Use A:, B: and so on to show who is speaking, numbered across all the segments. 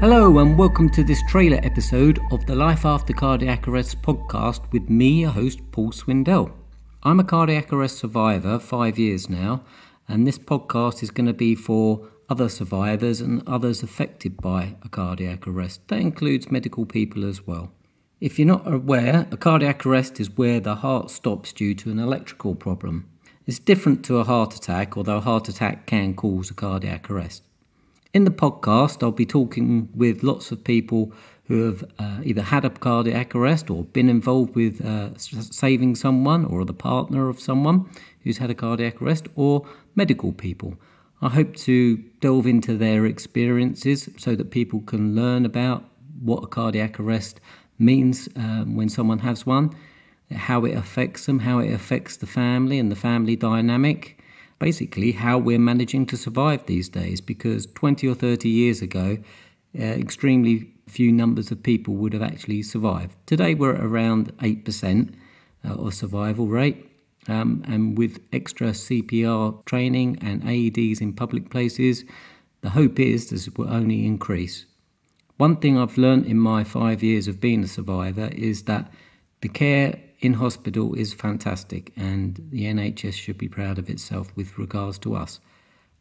A: Hello, and welcome to this trailer episode of the Life After Cardiac Arrest podcast with me, your host, Paul Swindell. I'm a cardiac arrest survivor, five years now, and this podcast is going to be for other survivors and others affected by a cardiac arrest. That includes medical people as well. If you're not aware, a cardiac arrest is where the heart stops due to an electrical problem. It's different to a heart attack, although a heart attack can cause a cardiac arrest. In the podcast, I'll be talking with lots of people who have uh, either had a cardiac arrest or been involved with uh, saving someone or the partner of someone who's had a cardiac arrest or medical people. I hope to delve into their experiences so that people can learn about what a cardiac arrest means um, when someone has one, how it affects them, how it affects the family and the family dynamic, basically, how we're managing to survive these days. Because 20 or 30 years ago, uh, extremely few numbers of people would have actually survived. Today, we're at around 8% uh, of survival rate. Um, and with extra CPR training and AEDs in public places, the hope is this will only increase. One thing I've learned in my five years of being a survivor is that the care in hospital is fantastic and the NHS should be proud of itself with regards to us.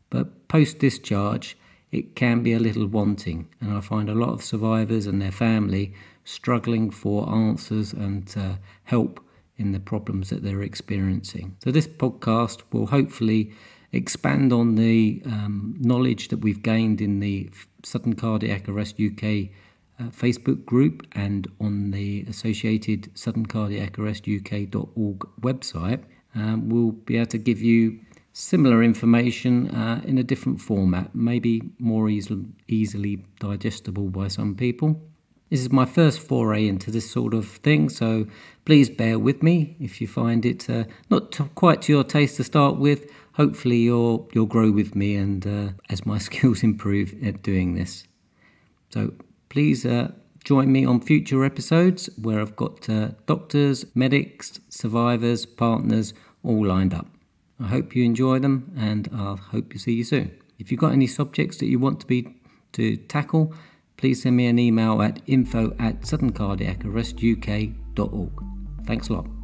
A: But post discharge, it can be a little wanting, and I find a lot of survivors and their family struggling for answers and uh, help in the problems that they're experiencing. So, this podcast will hopefully expand on the um, knowledge that we've gained in the Sudden Cardiac Arrest UK uh, Facebook group and on the associated Sudden Cardiac Arrest UK.org website. Um, we'll be able to give you similar information uh, in a different format, maybe more easily, easily digestible by some people. This is my first foray into this sort of thing, so please bear with me if you find it uh, not quite to your taste to start with hopefully you'll you'll grow with me and uh, as my skills improve at doing this. So please uh, join me on future episodes where I've got uh, doctors, medics, survivors, partners all lined up. I hope you enjoy them and I hope to see you soon. If you've got any subjects that you want to be to tackle, please send me an email at info at suddencardiacarrestuk.org. Thanks a lot.